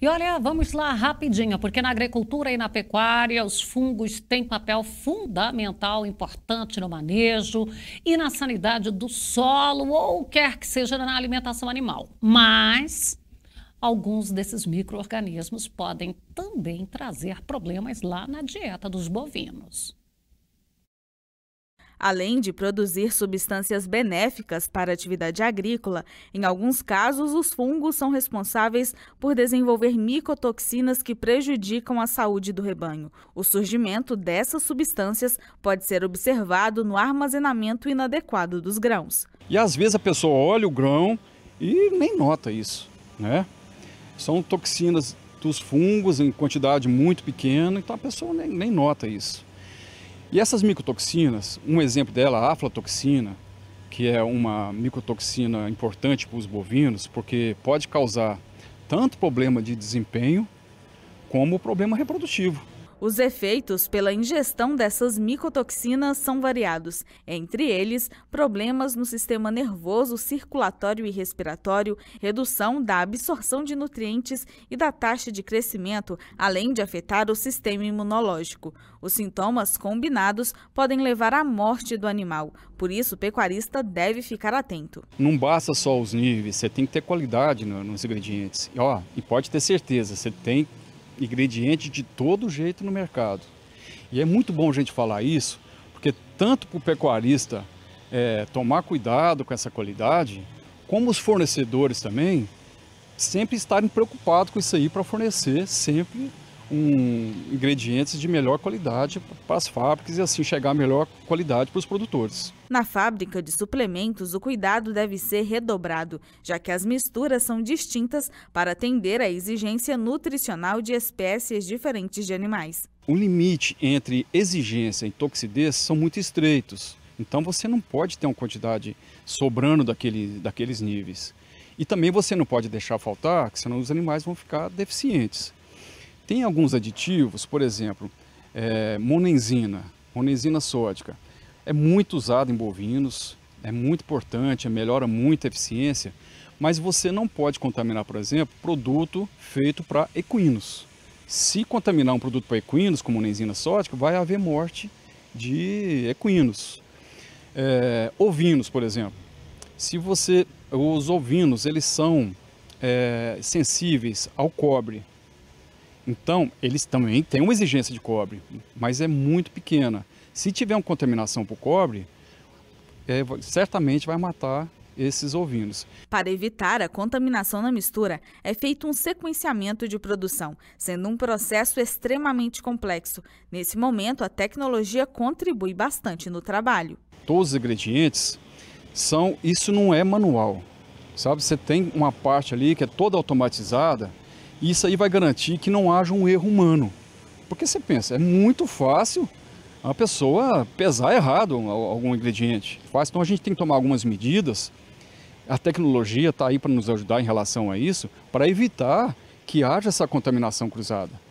E olha, vamos lá rapidinho, porque na agricultura e na pecuária os fungos têm papel fundamental, importante no manejo e na sanidade do solo ou quer que seja na alimentação animal. Mas alguns desses micro-organismos podem também trazer problemas lá na dieta dos bovinos. Além de produzir substâncias benéficas para a atividade agrícola, em alguns casos os fungos são responsáveis por desenvolver micotoxinas que prejudicam a saúde do rebanho. O surgimento dessas substâncias pode ser observado no armazenamento inadequado dos grãos. E às vezes a pessoa olha o grão e nem nota isso, né? São toxinas dos fungos em quantidade muito pequena, então a pessoa nem, nem nota isso. E essas micotoxinas, um exemplo dela, a aflatoxina, que é uma micotoxina importante para os bovinos, porque pode causar tanto problema de desempenho como problema reprodutivo. Os efeitos pela ingestão dessas micotoxinas são variados, entre eles problemas no sistema nervoso, circulatório e respiratório, redução da absorção de nutrientes e da taxa de crescimento, além de afetar o sistema imunológico. Os sintomas combinados podem levar à morte do animal, por isso o pecuarista deve ficar atento. Não basta só os níveis, você tem que ter qualidade nos ingredientes. E, ó, e pode ter certeza, você tem ingrediente de todo jeito no mercado. E é muito bom a gente falar isso, porque tanto para o pecuarista é, tomar cuidado com essa qualidade, como os fornecedores também sempre estarem preocupados com isso aí para fornecer sempre um, ingredientes de melhor qualidade para as fábricas e assim chegar a melhor qualidade para os produtores. Na fábrica de suplementos, o cuidado deve ser redobrado, já que as misturas são distintas para atender à exigência nutricional de espécies diferentes de animais. O limite entre exigência e toxidez são muito estreitos, então você não pode ter uma quantidade sobrando daquele, daqueles níveis. E também você não pode deixar faltar, senão os animais vão ficar deficientes. Tem alguns aditivos, por exemplo, é, monenzina, monenzina sódica. É muito usado em bovinos, é muito importante, é, melhora muito a eficiência, mas você não pode contaminar, por exemplo, produto feito para equinos. Se contaminar um produto para equinos, como monenzina sódica, vai haver morte de equinos. É, ovinos, por exemplo. Se você, os ovinos, eles são é, sensíveis ao cobre, então, eles também têm uma exigência de cobre, mas é muito pequena. Se tiver uma contaminação por cobre, é, certamente vai matar esses ovinos. Para evitar a contaminação na mistura, é feito um sequenciamento de produção, sendo um processo extremamente complexo. Nesse momento, a tecnologia contribui bastante no trabalho. Todos os ingredientes são, isso não é manual. Sabe, você tem uma parte ali que é toda automatizada, e isso aí vai garantir que não haja um erro humano. Porque você pensa, é muito fácil a pessoa pesar errado algum ingrediente. Fácil. Então a gente tem que tomar algumas medidas. A tecnologia está aí para nos ajudar em relação a isso, para evitar que haja essa contaminação cruzada.